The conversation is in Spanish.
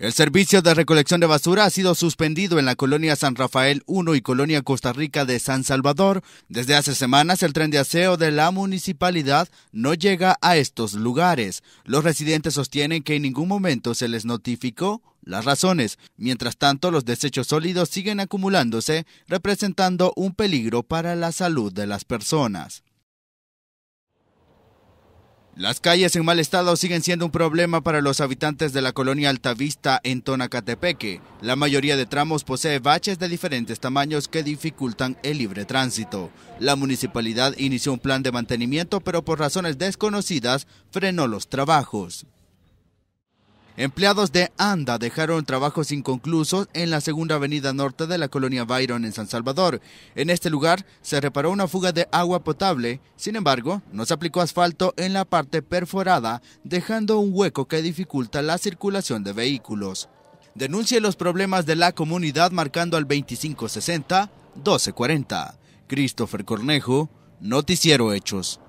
El servicio de recolección de basura ha sido suspendido en la colonia San Rafael 1 y colonia Costa Rica de San Salvador. Desde hace semanas el tren de aseo de la municipalidad no llega a estos lugares. Los residentes sostienen que en ningún momento se les notificó las razones. Mientras tanto, los desechos sólidos siguen acumulándose, representando un peligro para la salud de las personas. Las calles en mal estado siguen siendo un problema para los habitantes de la colonia Altavista en Tonacatepeque. La mayoría de tramos posee baches de diferentes tamaños que dificultan el libre tránsito. La municipalidad inició un plan de mantenimiento, pero por razones desconocidas frenó los trabajos. Empleados de ANDA dejaron trabajos inconclusos en la segunda avenida norte de la colonia Byron en San Salvador. En este lugar se reparó una fuga de agua potable, sin embargo, no se aplicó asfalto en la parte perforada, dejando un hueco que dificulta la circulación de vehículos. Denuncie los problemas de la comunidad marcando al 2560-1240. Christopher Cornejo, Noticiero Hechos.